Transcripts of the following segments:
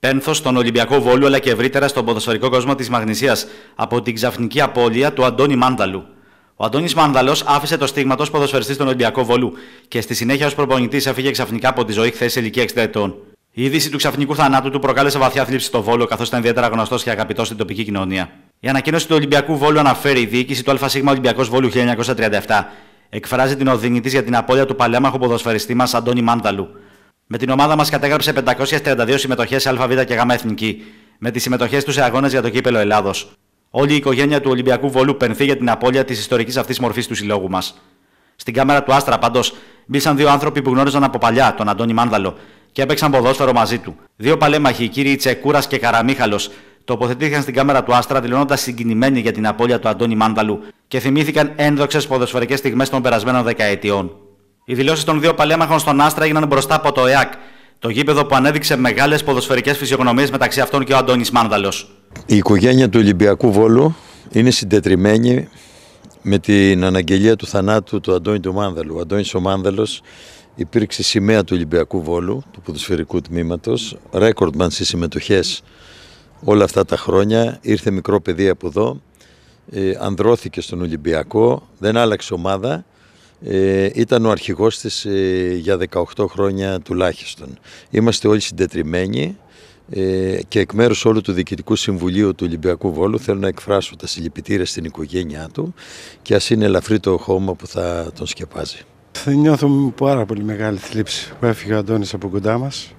Πένθος στον Ολυμπιακό Βόλιο αλλά και ευρύτερα στον ποδοσφαιρικό κόσμο της Μαγνησίας από την ξαφνική απώλεια του Αντώνη Μάνταλου. Ο Αντώνης Μάνταλο άφησε το στίγμα ως ποδοσφαιριστής στον Ολυμπιακό Βόλου και στη συνέχεια ως προπονητής έφυγε ξαφνικά από τη ζωή χθες σε ηλικία 60 ετών. Η είδηση του ξαφνικού θανάτου του προκάλεσε βαθιά θλίψη στο Βόλο, καθώς ήταν ιδιαίτερα γνωστός και αγαπητός στην τοπική κοινωνία. Η ανακοίνωση του Ολυμπιακού Βόλου αναφέρει η διοίκηση του ΑΣ Ολυμπιακό Βόλου 1937. Εκφράζει την οδύνη της για την απώλεια του παλέμαχου ποδοσφαιριστή μας Αντώνη Μάνταλου. Με την ομάδα μας κατέγραψε 532 συμμετοχέ ΑΒ και ΓΑΜΑ Εθνική, με τις συμμετοχές τους σε αγώνες για το κύπελο Ελλάδος. Όλη η οικογένεια του Ολυμπιακού Βολού πενθεί για την απώλεια της ιστορικής αυτής μορφής του συλλόγου μας. Στην κάμερα του Άστρα, πάντως, μπήσαν δύο άνθρωποι που γνώριζαν από παλιά, τον Αντώνη Μάνδαλο, και έπαιξαν ποδόσφαιρο μαζί του. Δύο παλέμαχοι, οι κύριοι Τσεκούρας και Καραμίχαλος, τοποθετήθηκαν στην κάμερα του Άστρα, δηλώνοντας συγκινημένοι για την απώλεια του Αντώνη Μάνδαλου και θυμήθηκαν ένδοξες ποδοσφαιρικές στιγμές των περασμένων δεκαετιών. Οι δηλώσεις των δύο παλέμαχων στον Άστρα έγιναν μπροστά από το ΕΑΚ. Το γήπεδο που ανέδειξε μεγάλες ποδοσφαιρικές φυσιογνωμίες μεταξύ αυτών και ο Αντώνης Μάνδαλος. Η οικογένεια του Ολυμπιακού Βόλου είναι συντετριμένη με την αναγγελία του θανάτου του Αντώνη του Μάνδαλου. Ο Αντώνης ο Μάνδαλος υπήρξε σημαία του Ολυμπιακού Βόλου, του ποδοσφαιρικού Τμήματος, ρέκορντμαν στις συμμετοχές όλα αυτά τα χρόνια, ήρθε μικρό παιδί από εδώ, ε, ανδρώθηκε στον Ολυμπιακό, δεν άλλαξε ομάδα, ε, ήταν ο αρχηγός της ε, για 18 χρόνια τουλάχιστον. Είμαστε όλοι συντετριμένοι ε, και εκ μέρους όλου του Διοικητικού Συμβουλίου του Ολυμπιακού Βόλου θέλω να εκφράσω τα συλληπιτήρια στην οικογένειά του και ας είναι ελαφρύ το χώμα που θα τον σκεπάζει. Θα νιώθω πάρα πολύ μεγάλη θλίψη που έφυγε ο Αντώνης από κοντά μας.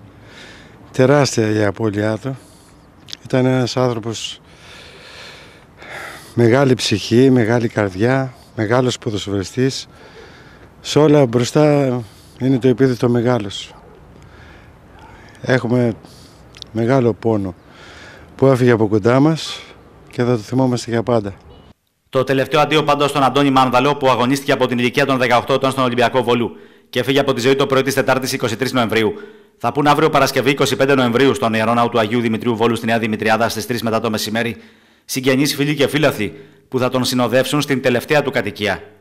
Τεράστια η απώλειά του. Ήταν ένας άνθρωπος μεγάλη ψυχή, μεγάλη καρδιά, μεγάλος ποδοσφαιριστής σε όλα μπροστά είναι το επίδετο μεγάλος. Έχουμε μεγάλο πόνο που έφυγε από κοντά μας και θα το θυμόμαστε για πάντα. Το τελευταίο αντίο πάντως στον Αντώνη Μάνδαλο που αγωνίστηκε από την ηλικία των 18 ετών στον Ολυμπιακό Βολού και έφυγε από τη ζωή το πρωί της Τετάρτης 23 Νοεμβρίου. Θα πούν αύριο Παρασκευή 25 Νοεμβρίου στον ιερό Ναό του Αγίου Δημητρίου Βόλου στη Νέα Δημητριάδα στις 3 μετά το μεσημέρι συγγενείς, φίλοι και φίλαθοι που θα τον συνοδεύσουν στην τελευταία του κατοικία.